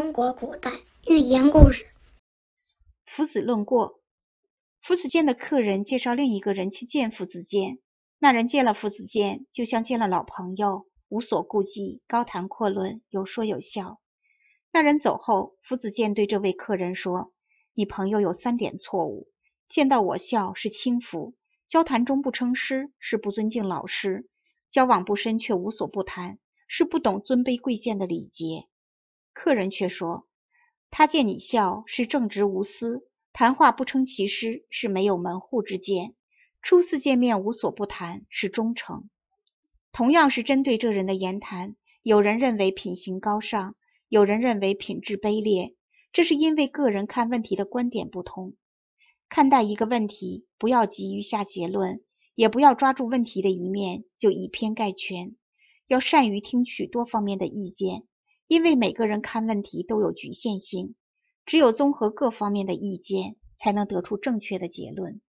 中国古代寓言故事：夫子论过。夫子见的客人介绍另一个人去见夫子见，那人见了夫子见，就像见了老朋友，无所顾忌，高谈阔论，有说有笑。那人走后，夫子见对这位客人说：“你朋友有三点错误：见到我笑是轻浮；交谈中不称师是不尊敬老师；交往不深却无所不谈是不懂尊卑贵贱的礼节。”客人却说，他见你笑是正直无私，谈话不称其师是没有门户之见，初次见面无所不谈是忠诚。同样是针对这人的言谈，有人认为品行高尚，有人认为品质卑劣，这是因为个人看问题的观点不同。看待一个问题，不要急于下结论，也不要抓住问题的一面就以偏概全，要善于听取多方面的意见。因为每个人看问题都有局限性，只有综合各方面的意见，才能得出正确的结论。